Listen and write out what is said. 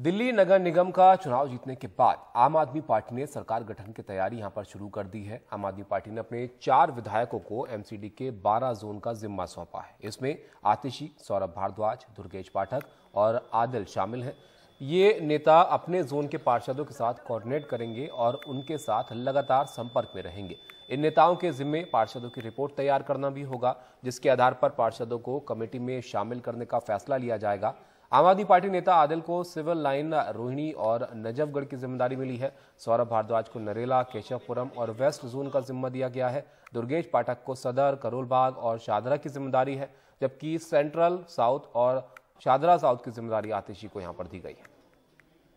दिल्ली नगर निगम का चुनाव जीतने के बाद आम आदमी पार्टी ने सरकार गठन की तैयारी यहां पर शुरू कर दी है आम आदमी पार्टी ने अपने चार विधायकों को एमसीडी के 12 जोन का जिम्मा सौंपा है इसमें आतिशी सौरभ भारद्वाज दुर्गेश पाठक और आदिल शामिल हैं ये नेता अपने जोन के पार्षदों के साथ कोऑर्डिनेट करेंगे और उनके साथ लगातार संपर्क में रहेंगे इन नेताओं के जिम्मे पार्षदों की रिपोर्ट तैयार करना भी होगा जिसके आधार पर पार्षदों को कमेटी में शामिल करने का फैसला लिया जाएगा आम आदमी पार्टी नेता आदिल को सिविल लाइन रोहिणी और नजफगढ़ की जिम्मेदारी मिली है सौरभ भारद्वाज को नरेला केशवपुरम और वेस्ट जोन का जिम्मा दिया गया है दुर्गेश पाठक को सदर करोलबाग और शादरा की जिम्मेदारी है जबकि सेंट्रल साउथ और शादरा साउथ की जिम्मेदारी आतिशी को यहां पर दी गई है